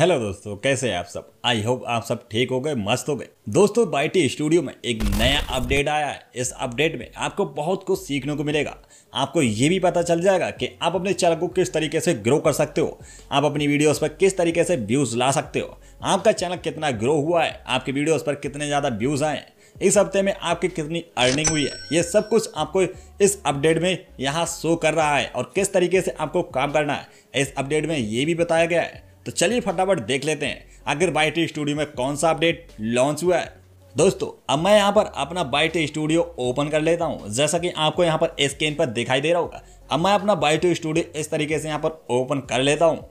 hello दोस्तों कैसे हैं आप सब आई होप आप सब ठीक हो गए मस्त हो गए दोस्तों बाईटी स्टूडियो में एक नया अपडेट आया है इस अपडेट में आपको बहुत कुछ सीखने को मिलेगा आपको ये भी पता चल जाएगा कि आप अपने चैनल को किस तरीके से ग्रो कर सकते हो आप अपनी वीडियोस पर किस तरीके से व्यूज़ ला सकते हो आपका चैनल कितना ग्रो हुआ है आपकी वीडियोज़ पर कितने ज़्यादा व्यूज़ आए इस हफ्ते में आपकी कितनी अर्निंग हुई है ये सब कुछ आपको इस अपडेट में यहाँ शो कर रहा है और किस तरीके से आपको काम करना है इस अपडेट में ये भी बताया गया है तो चलिए फटाफट देख लेते हैं आखिर बाइट स्टूडियो में कौन सा अपडेट लॉन्च हुआ है दोस्तों अब मैं यहाँ पर अपना बाइटो स्टूडियो ओपन कर लेता हूँ जैसा कि आपको यहाँ पर स्क्रीन पर दिखाई दे रहा होगा अब मैं अपना बाइटो स्टूडियो इस तरीके से यहाँ पर ओपन कर लेता हूँ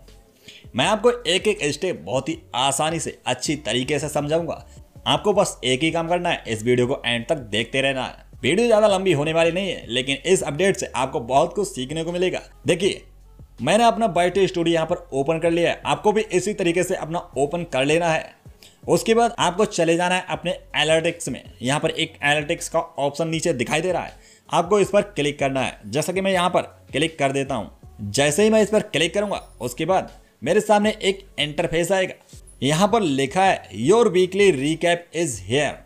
मैं आपको एक एक स्टेप बहुत ही आसानी से अच्छी तरीके से समझाऊंगा आपको बस एक ही काम करना है इस वीडियो को एंड तक देखते रहना है वीडियो ज़्यादा लंबी होने वाली नहीं है लेकिन इस अपडेट से आपको बहुत कुछ सीखने को मिलेगा देखिए मैंने अपना बाइट स्टूडियो यहाँ पर ओपन कर लिया है आपको भी इसी तरीके से अपना ओपन कर लेना है उसके बाद आपको चले जाना है अपने एनालिटिक्स में यहाँ पर एक एनालिटिक्स का ऑप्शन नीचे दिखाई दे रहा है आपको इस पर क्लिक करना है जैसा कि मैं यहाँ पर क्लिक कर देता हूँ जैसे ही मैं इस पर क्लिक करूँगा उसके बाद मेरे सामने एक इंटरफेस आएगा यहाँ पर लिखा है your weekly recap is here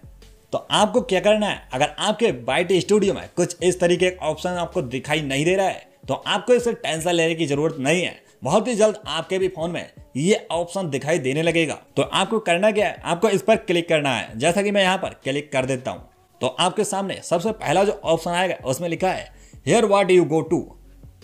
तो आपको क्या करना है अगर आपके बाइट स्टूडियो में कुछ इस तरीके का ऑप्शन आपको दिखाई नहीं दे रहा है तो आपको इससे टेंशन लेने की जरूरत नहीं है बहुत ही जल्द आपके भी फोन में ये ऑप्शन दिखाई देने लगेगा तो आपको करना क्या है आपको इस पर क्लिक करना है जैसा कि मैं यहाँ पर क्लिक कर देता हूँ तो आपके सामने सबसे पहला जो ऑप्शन आएगा उसमें लिखा है here what you go to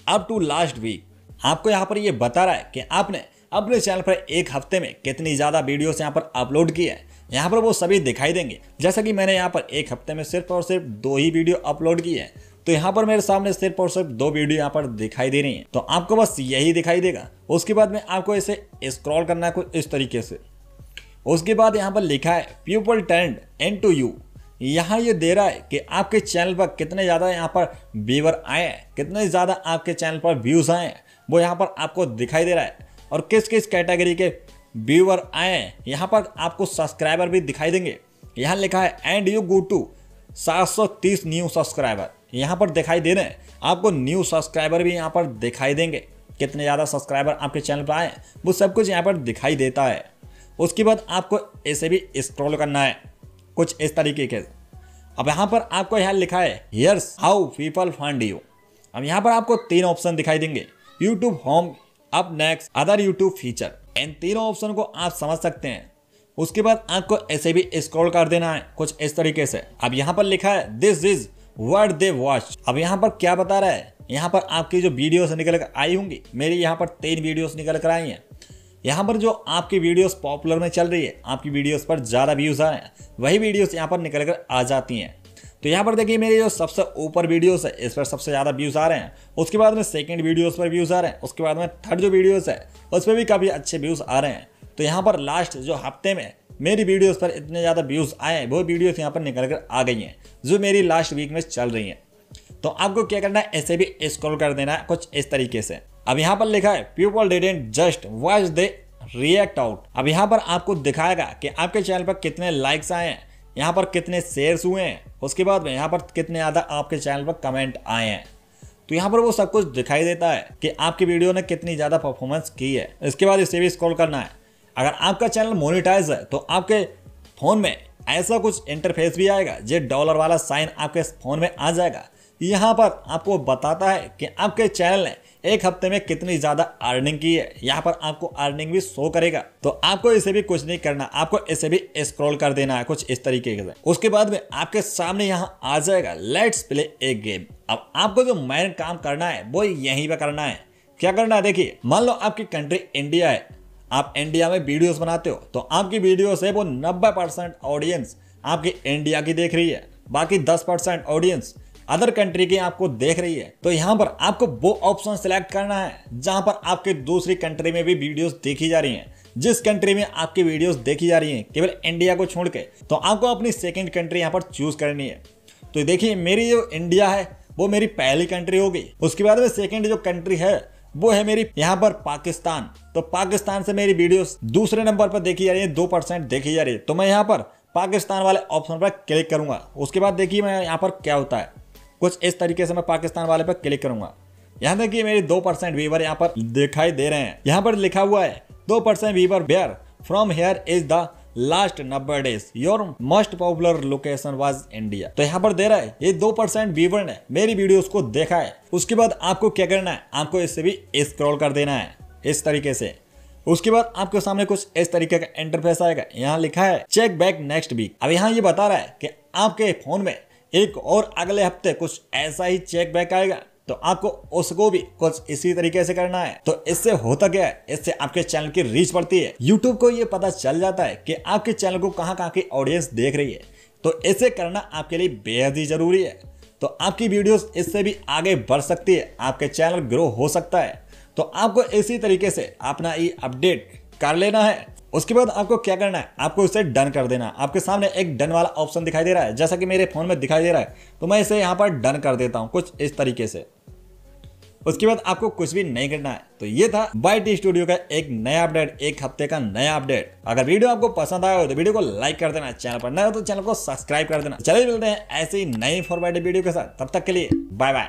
up to last week आपको यहाँ पर ये बता रहा है कि आपने अपने चैनल पर एक हफ्ते में कितनी ज़्यादा वीडियोस यहाँ पर अपलोड की है यहाँ पर वो सभी दिखाई देंगे जैसा कि मैंने यहाँ पर एक हफ्ते में सिर्फ और सिर्फ दो ही वीडियो अपलोड की है तो यहाँ पर मेरे सामने सिर्फ और सिर्फ दो वीडियो यहाँ पर दिखाई दे रही है तो आपको बस यही दिखाई देगा उसके बाद में आपको इसे स्क्रॉल करना है इस तरीके से उसके बाद यहाँ पर लिखा है people tend an to you यहाँ ये दे रहा है कि आपके चैनल पर कितने ज़्यादा यहाँ पर व्यूवर आए हैं कितने ज़्यादा आपके चैनल पर व्यूज़ आए हैं वो यहाँ पर आपको दिखाई दे रहा है और किस किस कैटेगरी के व्यूवर आए हैं यहाँ पर आपको सब्सक्राइबर भी दिखाई देंगे यहाँ लिखा है and you go to 730 new subscriber यहाँ पर दिखाई दे रहे हैं आपको न्यू सब्सक्राइबर भी यहाँ पर दिखाई देंगे कितने ज़्यादा सब्सक्राइबर आपके चैनल पर आए वो सब कुछ यहाँ पर दिखाई देता है उसके बाद आपको ऐसे भी स्क्रॉल करना है कुछ इस तरीके के अब यहाँ पर आपको यहाँ लिखा है here's how people find you अब यहाँ पर आपको तीन ऑप्शन दिखाई देंगे YouTube home up next other YouTube feature इन तीनों ऑप्शन को आप समझ सकते हैं उसके बाद आपको ऐसे भी स्क्रॉल कर देना है कुछ इस तरीके से अब यहाँ पर लिखा है this is word they watch अब यहाँ पर क्या बता रहा है यहाँ पर आपकी जो वीडियोस निकल कर आई होंगी मेरी यहाँ पर तीन वीडियोस निकल कर आई हैं यहाँ पर जो आपकी वीडियोस पॉपुलर में चल रही है आपकी वीडियोस पर ज़्यादा व्यूज़ आ रहे हैं वही वीडियोस यहाँ पर निकल कर आ जाती हैं तो यहाँ पर देखिए मेरी जो सबसे ऊपर वीडियोस है इस पर सबसे ज़्यादा व्यूज़ आ रहे हैं उसके बाद में सेकेंड वीडियोज़ पर व्यूज़ आ रहे हैं उसके बाद में थर्ड जो वीडियोज़ है उस पर भी काफ़ी अच्छे व्यूज़ आ रहे हैं तो यहाँ पर लास्ट जो हफ्ते में मेरी वीडियोस पर इतने ज़्यादा व्यूज़ आए हैं वो वीडियोस यहाँ पर निकल कर आ गई हैं जो मेरी लास्ट वीक में चल रही हैं तो आपको क्या करना है ऐसे भी स्क्रॉल कर देना है कुछ इस तरीके से अब यहाँ पर लिखा है people didn't just watch they react out अब यहाँ पर आपको दिखाएगा कि आपके चैनल पर कितने लाइक्स आए हैं यहाँ पर कितने शेयर्स हुए हैं उसके बाद में यहाँ पर कितने ज़्यादा आपके चैनल पर कमेंट आए हैं तो यहाँ पर वो सब कुछ दिखाई देता है कि आपकी वीडियो ने कितनी ज़्यादा परफॉर्मेंस की है इसके बाद इसे भी स्क्रॉल करना है अगर आपका चैनल मोनिटाइज है तो आपके फ़ोन में ऐसा कुछ इंटरफेस भी आएगा जो डॉलर वाला साइन आपके फ़ोन में आ जाएगा यहाँ पर आपको बताता है कि आपके चैनल ने एक हफ्ते में कितनी ज़्यादा अर्निंग की है यहाँ पर आपको अर्निंग भी शो करेगा तो आपको इसे भी कुछ नहीं करना आपको इसे भी स्क्रॉल कर देना है कुछ इस तरीके से उसके बाद में आपके सामने यहाँ आ जाएगा लेट्स प्ले ए गेम अब आपको जो मेन काम करना है वो यहीं पर करना है क्या करना है देखिए मान लो आपकी कंट्री इंडिया है आप इंडिया में वीडियोस बनाते हो तो आपकी वीडियो से वो 90 परसेंट ऑडियंस आपकी इंडिया की देख रही है बाकी 10 परसेंट ऑडियंस अदर कंट्री की आपको देख रही है तो यहाँ पर आपको वो ऑप्शन सिलेक्ट करना है जहाँ पर आपके दूसरी कंट्री में भी वीडियोस देखी जा रही हैं जिस कंट्री में आपकी वीडियोस देखी जा रही हैं केवल इंडिया को छोड़ के तो आपको अपनी सेकेंड कंट्री यहाँ पर चूज करनी है तो देखिए मेरी जो इंडिया है वो मेरी पहली कंट्री होगी उसके बाद में सेकेंड जो कंट्री है वो है मेरी यहाँ पर पाकिस्तान तो पाकिस्तान से मेरी वीडियो दूसरे नंबर पर देखी जा रही है दो परसेंट देखी जा रही है तो मैं यहाँ पर पाकिस्तान वाले ऑप्शन पर क्लिक करूंगा उसके बाद देखिए मैं यहाँ पर क्या होता है कुछ इस तरीके से मैं पाकिस्तान वाले पर क्लिक करूंगा यहाँ देखिए मेरे दो परसेंट वीवर यहाँ पर दिखाई दे रहे हैं यहाँ पर लिखा हुआ है दो percent viewer bear from here is the last नब्बे days your most popular location was India तो यहाँ पर दे रहा है ये दो परसेंट व्यूवर ने मेरी वीडियो को देखा है उसके बाद आपको क्या करना है आपको इससे भी स्क्रॉल कर देना है इस तरीके से उसके बाद आपके सामने कुछ इस तरीके का इंटरफेस आएगा यहाँ लिखा है चेक बैक नेक्स्ट वीक अब यहाँ ये बता रहा है कि आपके फोन में एक और अगले हफ्ते कुछ ऐसा ही चेक बैक आएगा तो आपको उसको भी कुछ इसी तरीके से करना है तो इससे होता क्या है इससे आपके चैनल की रीच बढ़ती है यूट्यूब को ये पता चल जाता है कि आपके चैनल को कहाँ कहाँ की ऑडियंस देख रही है तो इसे करना आपके लिए बेहद ही जरूरी है तो आपकी वीडियोस इससे भी आगे बढ़ सकती है आपके चैनल ग्रो हो सकता है तो आपको इसी तरीके से अपना ये अपडेट कर लेना है उसके बाद आपको क्या करना है आपको इसे डन कर देना आपके सामने एक डन वाला ऑप्शन दिखाई दे रहा है जैसा कि मेरे फोन में दिखाई दे रहा है तो मैं इसे यहाँ पर डन कर देता हूँ कुछ इस तरीके से उसके बाद आपको कुछ भी नहीं करना है तो ये था बाई टी स्टूडियो का एक नया अपडेट एक हफ्ते का नया अपडेट अगर वीडियो आपको पसंद आया हो तो वीडियो को लाइक कर देना चैनल पर नया हो तो चैनल को सब्सक्राइब कर देना चले मिलते हैं ऐसे ही नई फॉर्मेटिव वीडियो के साथ तब तक के लिए बाय बाय